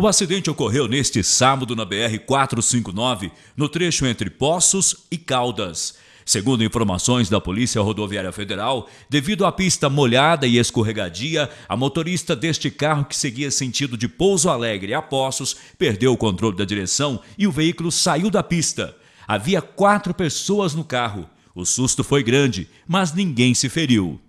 O acidente ocorreu neste sábado na BR-459, no trecho entre Poços e Caldas. Segundo informações da Polícia Rodoviária Federal, devido à pista molhada e escorregadia, a motorista deste carro que seguia sentido de Pouso Alegre a Poços perdeu o controle da direção e o veículo saiu da pista. Havia quatro pessoas no carro. O susto foi grande, mas ninguém se feriu.